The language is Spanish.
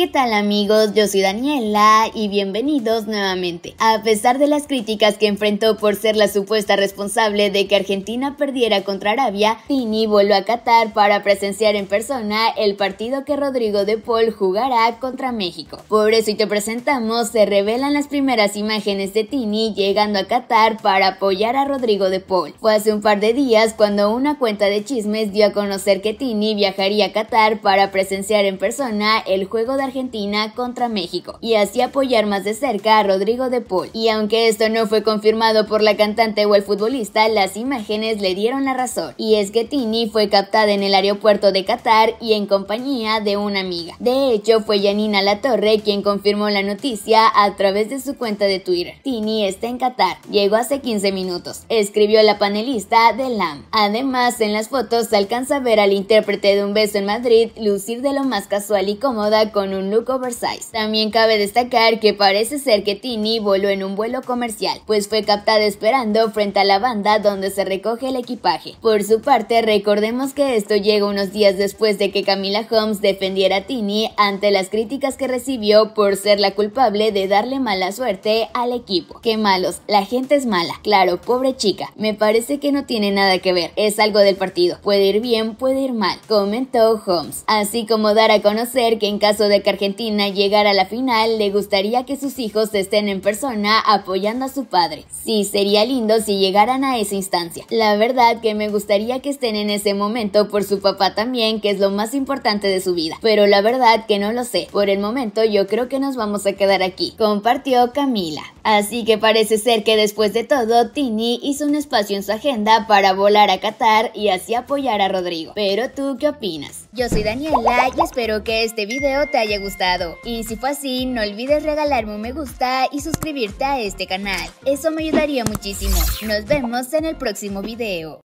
¿Qué tal amigos? Yo soy Daniela y bienvenidos nuevamente. A pesar de las críticas que enfrentó por ser la supuesta responsable de que Argentina perdiera contra Arabia, Tini volvió a Qatar para presenciar en persona el partido que Rodrigo de Paul jugará contra México. Por eso y te presentamos, se revelan las primeras imágenes de Tini llegando a Qatar para apoyar a Rodrigo de Paul. Fue hace un par de días cuando una cuenta de chismes dio a conocer que Tini viajaría a Qatar para presenciar en persona el juego de Argentina contra México y así apoyar más de cerca a Rodrigo de Paul. Y aunque esto no fue confirmado por la cantante o el futbolista, las imágenes le dieron la razón. Y es que Tini fue captada en el aeropuerto de Qatar y en compañía de una amiga. De hecho, fue Janina Latorre quien confirmó la noticia a través de su cuenta de Twitter. Tini está en Qatar, llegó hace 15 minutos, escribió la panelista de LAM. Además, en las fotos se alcanza a ver al intérprete de Un beso en Madrid lucir de lo más casual y cómoda con un un look oversize. También cabe destacar que parece ser que Tini voló en un vuelo comercial, pues fue captada esperando frente a la banda donde se recoge el equipaje. Por su parte, recordemos que esto llega unos días después de que Camila Holmes defendiera a Tini ante las críticas que recibió por ser la culpable de darle mala suerte al equipo. Qué malos, la gente es mala. Claro, pobre chica, me parece que no tiene nada que ver, es algo del partido. Puede ir bien, puede ir mal, comentó Holmes, así como dar a conocer que en caso de que Argentina llegar a la final, le gustaría que sus hijos estén en persona apoyando a su padre. Sí, sería lindo si llegaran a esa instancia. La verdad que me gustaría que estén en ese momento por su papá también, que es lo más importante de su vida. Pero la verdad que no lo sé. Por el momento yo creo que nos vamos a quedar aquí. Compartió Camila. Así que parece ser que después de todo, Tini hizo un espacio en su agenda para volar a Qatar y así apoyar a Rodrigo. Pero tú, ¿qué opinas? Yo soy Daniela y espero que este video te haya gustado. Y si fue así, no olvides regalarme un me gusta y suscribirte a este canal. Eso me ayudaría muchísimo. Nos vemos en el próximo video.